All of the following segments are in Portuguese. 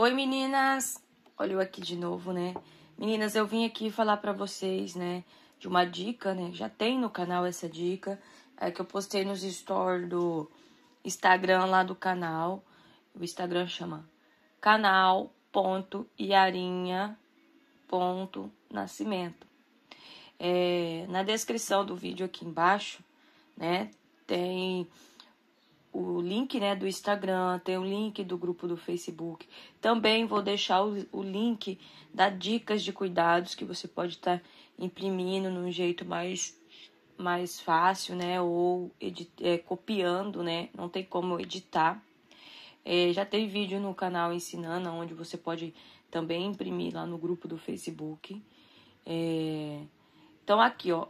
Oi, meninas! Olha eu aqui de novo, né? Meninas, eu vim aqui falar pra vocês, né, de uma dica, né? Já tem no canal essa dica, é, que eu postei nos stories do Instagram lá do canal. O Instagram chama canal.iarinha.nascimento. É, na descrição do vídeo aqui embaixo, né, tem o link né, do Instagram, tem o link do grupo do Facebook. Também vou deixar o, o link da dicas de cuidados que você pode estar tá imprimindo num jeito mais mais fácil, né? Ou edit, é, copiando, né? Não tem como editar. É, já tem vídeo no canal ensinando, onde você pode também imprimir lá no grupo do Facebook. É... Então aqui, ó,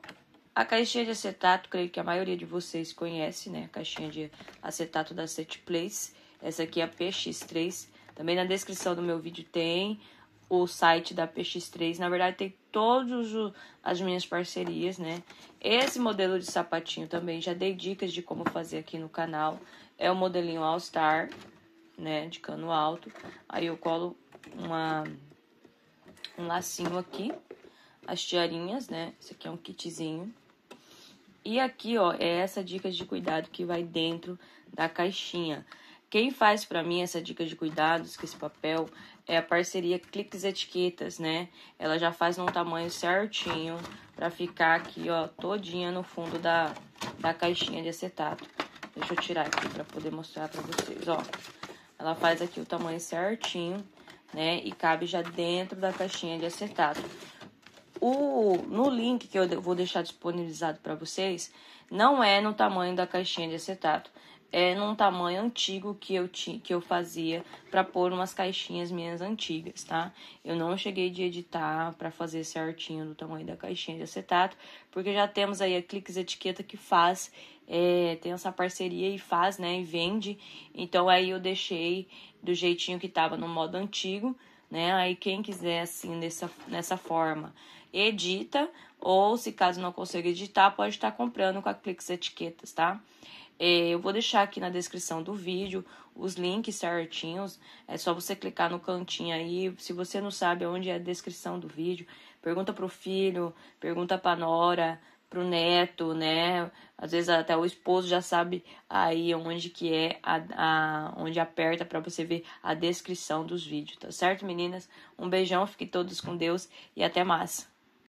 a caixinha de acetato, creio que a maioria de vocês conhece, né? A caixinha de acetato da Set Place. Essa aqui é a PX3. Também na descrição do meu vídeo tem o site da PX3. Na verdade, tem todas as minhas parcerias, né? Esse modelo de sapatinho também já dei dicas de como fazer aqui no canal. É o modelinho All Star, né? De cano alto. Aí eu colo uma, um lacinho aqui, as tiarinhas, né? Esse aqui é um kitzinho. E aqui, ó, é essa dica de cuidado que vai dentro da caixinha. Quem faz para mim essa dica de cuidados, que esse papel, é a parceria Cliques Etiquetas, né? Ela já faz num tamanho certinho para ficar aqui, ó, todinha no fundo da, da caixinha de acetato. Deixa eu tirar aqui para poder mostrar para vocês, ó. Ela faz aqui o tamanho certinho, né? E cabe já dentro da caixinha de acetato. O, no link que eu vou deixar disponibilizado para vocês, não é no tamanho da caixinha de acetato, é num tamanho antigo que eu, ti, que eu fazia para pôr umas caixinhas minhas antigas, tá? Eu não cheguei de editar para fazer certinho do tamanho da caixinha de acetato, porque já temos aí a Cliques Etiqueta que faz, é, tem essa parceria e faz, né? E vende. Então aí eu deixei do jeitinho que tava no modo antigo né? Aí quem quiser assim nessa, nessa forma edita ou se caso não consiga editar pode estar comprando com a Clix Etiquetas, tá? É, eu vou deixar aqui na descrição do vídeo os links certinhos. É só você clicar no cantinho aí. Se você não sabe onde é a descrição do vídeo, pergunta pro filho, pergunta pra nora, pro neto, né? Às vezes até o esposo já sabe aí onde que é a, a onde aperta para você ver a descrição dos vídeos, tá certo, meninas? Um beijão, fiquem todos com Deus e até mais.